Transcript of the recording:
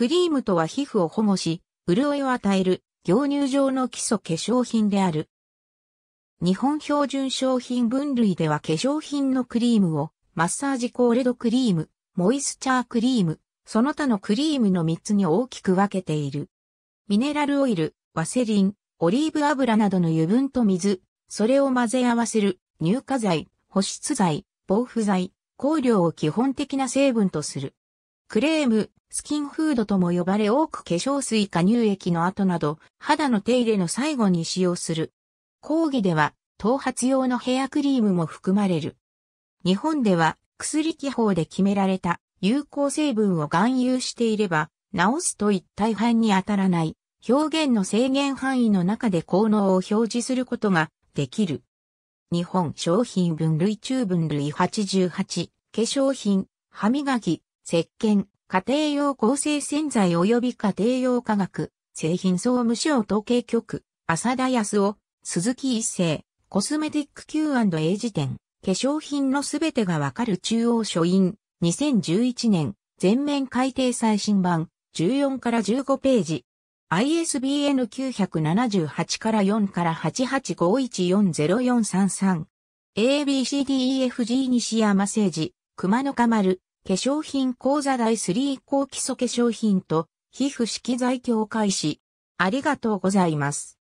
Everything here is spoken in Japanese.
クリームとは皮膚を保護し、潤いを与える、牛乳状の基礎化粧品である。日本標準商品分類では化粧品のクリームを、マッサージコールドクリーム、モイスチャークリーム、その他のクリームの3つに大きく分けている。ミネラルオイル、ワセリン、オリーブ油などの油分と水、それを混ぜ合わせる、乳化剤、保湿剤、防腐剤、香料を基本的な成分とする。クレーム、スキンフードとも呼ばれ多く化粧水か乳液の後など、肌の手入れの最後に使用する。講義では、頭髪用のヘアクリームも含まれる。日本では、薬気法で決められた有効成分を含有していれば、治すといった違反に当たらない、表現の制限範囲の中で効能を表示することができる。日本商品分類中分類88、化粧品、歯磨き、石鹸、家庭用合成洗剤及び家庭用化学、製品総務省統計局、浅田康夫、鈴木一世、コスメティック Q&A 辞典、化粧品のすべてがわかる中央書院、2011年、全面改訂最新版、14から15ページ。ISBN 978から4から8851404333。ABCDEFG 西山誠治、熊野かまる、化粧品講座第3項基礎化粧品と皮膚式剤協会誌。ありがとうございます。